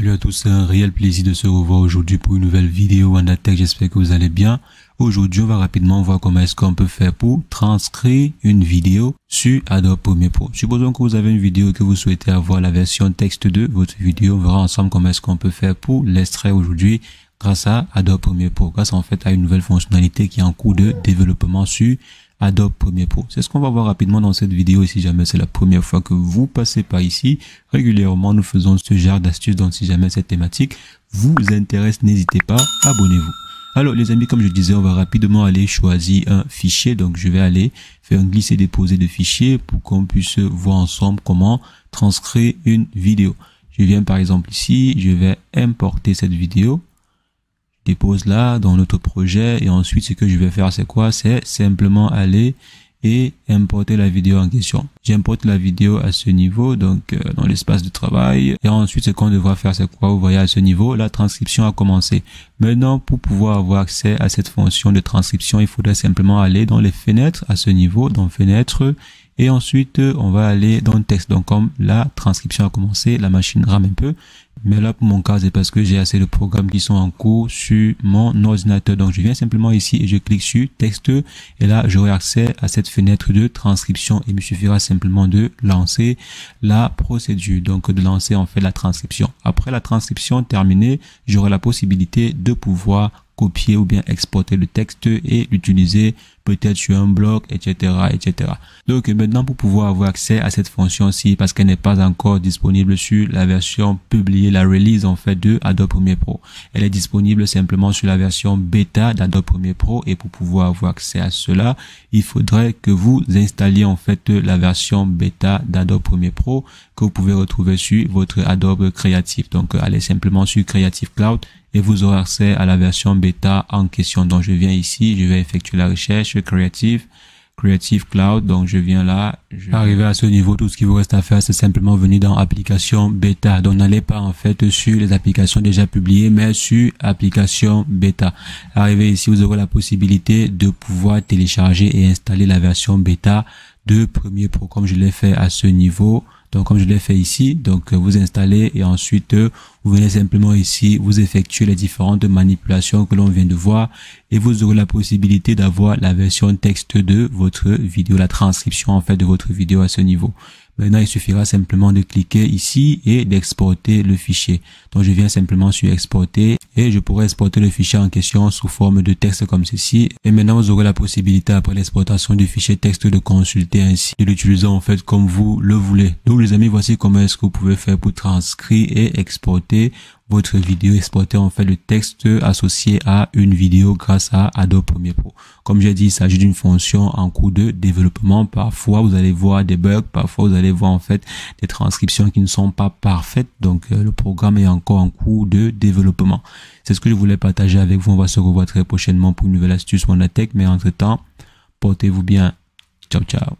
Salut à tous, c'est un réel plaisir de se revoir aujourd'hui pour une nouvelle vidéo en J'espère que vous allez bien. Aujourd'hui, on va rapidement voir comment est-ce qu'on peut faire pour transcrire une vidéo sur Adobe Premiere Pro. Supposons que vous avez une vidéo et que vous souhaitez avoir la version texte de votre vidéo. On verra ensemble comment est-ce qu'on peut faire pour l'extraire aujourd'hui grâce à Adobe Premiere Pro. Grâce en fait à une nouvelle fonctionnalité qui est en cours de développement sur Adobe premier Pro. C'est ce qu'on va voir rapidement dans cette vidéo et si jamais c'est la première fois que vous passez par ici, régulièrement nous faisons ce genre d'astuces donc si jamais cette thématique vous intéresse, n'hésitez pas, abonnez-vous. Alors les amis, comme je disais, on va rapidement aller choisir un fichier. Donc je vais aller faire un glisser-déposer de fichier pour qu'on puisse voir ensemble comment transcrire une vidéo. Je viens par exemple ici, je vais importer cette vidéo dépose là dans notre projet et ensuite ce que je vais faire c'est quoi c'est simplement aller et importer la vidéo en question. J'importe la vidéo à ce niveau, donc euh, dans l'espace de travail. Et ensuite, ce qu'on devra faire, c'est quoi Vous voyez, à ce niveau, la transcription a commencé. Maintenant, pour pouvoir avoir accès à cette fonction de transcription, il faudrait simplement aller dans les fenêtres, à ce niveau, dans fenêtres. Et ensuite, euh, on va aller dans le texte. Donc, comme la transcription a commencé, la machine rame un peu. Mais là, pour mon cas, c'est parce que j'ai assez de programmes qui sont en cours sur mon ordinateur. Donc, je viens simplement ici et je clique sur texte. Et là, j'aurai accès à cette fenêtre de transcription. Il me suffira simplement de lancer la procédure. Donc, de lancer, en fait, la transcription. Après la transcription terminée, j'aurai la possibilité de pouvoir copier ou bien exporter le texte et l'utiliser peut-être sur un blog, etc., etc. Donc maintenant, pour pouvoir avoir accès à cette fonction-ci, parce qu'elle n'est pas encore disponible sur la version publiée, la release en fait de Adobe Premiere Pro, elle est disponible simplement sur la version bêta d'Adobe Premiere Pro. Et pour pouvoir avoir accès à cela, il faudrait que vous installiez en fait la version bêta d'Adobe Premiere Pro que vous pouvez retrouver sur votre Adobe Creative. Donc allez simplement sur Creative Cloud et vous aurez accès à la version bêta en question. Donc je viens ici, je vais effectuer la recherche, Creative, Cloud. Donc, je viens là. Je... Arrivé à ce niveau, tout ce qui vous reste à faire, c'est simplement venir dans application bêta. Donc, n'allez pas, en fait, sur les applications déjà publiées, mais sur application bêta. Arrivé ici, vous aurez la possibilité de pouvoir télécharger et installer la version bêta deux premiers pro, comme je l'ai fait à ce niveau. Donc comme je l'ai fait ici, donc euh, vous installez et ensuite euh, vous venez simplement ici, vous effectuez les différentes manipulations que l'on vient de voir et vous aurez la possibilité d'avoir la version texte de votre vidéo, la transcription en fait de votre vidéo à ce niveau. Maintenant, il suffira simplement de cliquer ici et d'exporter le fichier. Donc, je viens simplement sur exporter et je pourrais exporter le fichier en question sous forme de texte comme ceci. Et maintenant, vous aurez la possibilité après l'exportation du fichier texte de consulter ainsi et l'utiliser en fait comme vous le voulez. Donc, les amis, voici comment est-ce que vous pouvez faire pour transcrire et exporter votre vidéo, exporter en fait le texte associé à une vidéo grâce à Adobe Premiere Pro. Comme j'ai dit, il s'agit d'une fonction en cours de développement. Parfois, vous allez voir des bugs, parfois vous allez voir en fait des transcriptions qui ne sont pas parfaites. Donc, euh, le programme est encore en cours de développement. C'est ce que je voulais partager avec vous. On va se revoir très prochainement pour une nouvelle astuce Tech. mais entre-temps, portez-vous bien. Ciao, ciao.